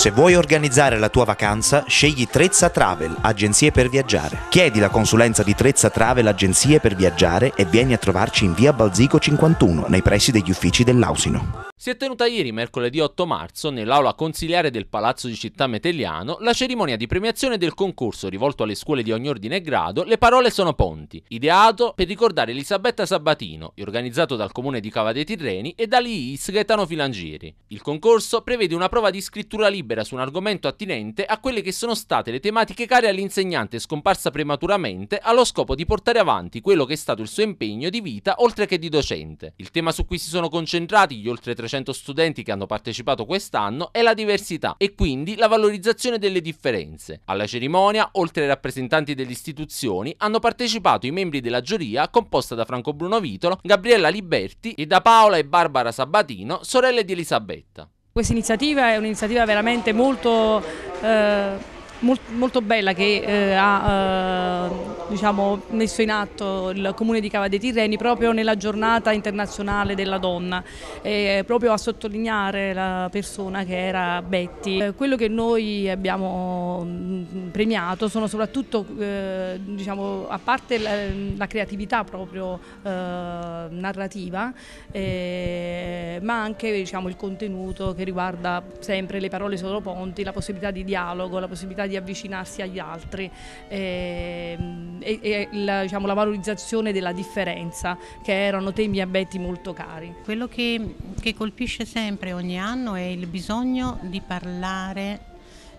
Se vuoi organizzare la tua vacanza, scegli Trezza Travel, agenzie per viaggiare. Chiedi la consulenza di Trezza Travel, agenzie per viaggiare e vieni a trovarci in via Balzico 51, nei pressi degli uffici dell'Ausino. Si è tenuta ieri, mercoledì 8 marzo, nell'aula consiliare del Palazzo di Città Metelliano, la cerimonia di premiazione del concorso rivolto alle scuole di ogni ordine e grado Le parole sono ponti, ideato per ricordare Elisabetta Sabatino e organizzato dal comune di Cava dei Tirreni e dall'IIS Gaetano Filangieri. Il concorso prevede una prova di scrittura libera su un argomento attinente a quelle che sono state le tematiche care all'insegnante scomparsa prematuramente allo scopo di portare avanti quello che è stato il suo impegno di vita oltre che di docente. Il tema su cui si sono concentrati gli oltre 300 300 studenti che hanno partecipato quest'anno è la diversità e quindi la valorizzazione delle differenze. Alla cerimonia, oltre ai rappresentanti delle istituzioni, hanno partecipato i membri della giuria composta da Franco Bruno Vitolo, Gabriella Liberti e da Paola e Barbara Sabatino, sorelle di Elisabetta. Questa iniziativa è un'iniziativa veramente molto, eh, molto, molto, bella che eh, ha... Eh diciamo, messo in atto il Comune di Cava dei Tirreni proprio nella giornata internazionale della donna, eh, proprio a sottolineare la persona che era Betty. Eh, quello che noi abbiamo mm, premiato sono soprattutto, eh, diciamo, a parte la, la creatività proprio eh, narrativa, eh, ma anche diciamo, il contenuto che riguarda sempre le parole soloponti, la possibilità di dialogo, la possibilità di avvicinarsi agli altri. Ehm, e, e la, diciamo, la, valorizzazione della differenza che erano temi a Betty molto cari. Quello che, che colpisce sempre ogni anno è il bisogno di parlare,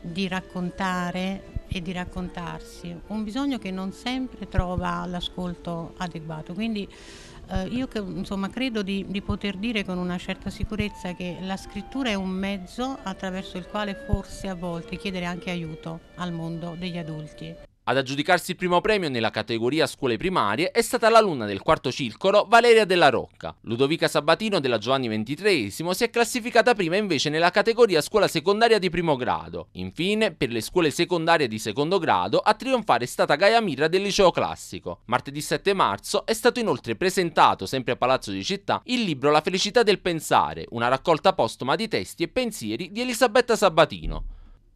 di raccontare e di raccontarsi, un bisogno che non sempre trova l'ascolto adeguato. Quindi eh, io insomma, credo di, di, poter dire con una certa sicurezza che la scrittura è un mezzo attraverso il quale forse a volte chiedere anche aiuto al mondo degli adulti. Ad aggiudicarsi il primo premio nella categoria scuole primarie è stata l'alunna del quarto circolo Valeria Della Rocca. Ludovica Sabatino della Giovanni XXIII si è classificata prima invece nella categoria scuola secondaria di primo grado. Infine, per le scuole secondarie di secondo grado, a trionfare è stata Gaia Mirra del liceo classico. Martedì 7 marzo è stato inoltre presentato, sempre a Palazzo di Città, il libro La felicità del pensare, una raccolta postuma di testi e pensieri di Elisabetta Sabatino.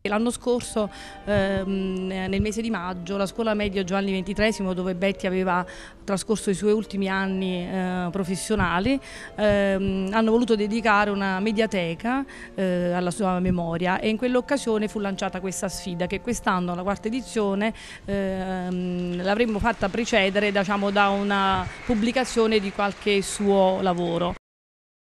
L'anno scorso, ehm, nel mese di maggio, la scuola media Giovanni XXIII, dove Betty aveva trascorso i suoi ultimi anni eh, professionali, ehm, hanno voluto dedicare una mediateca eh, alla sua memoria e in quell'occasione fu lanciata questa sfida che quest'anno, la quarta edizione, ehm, l'avremmo fatta precedere diciamo, da una pubblicazione di qualche suo lavoro.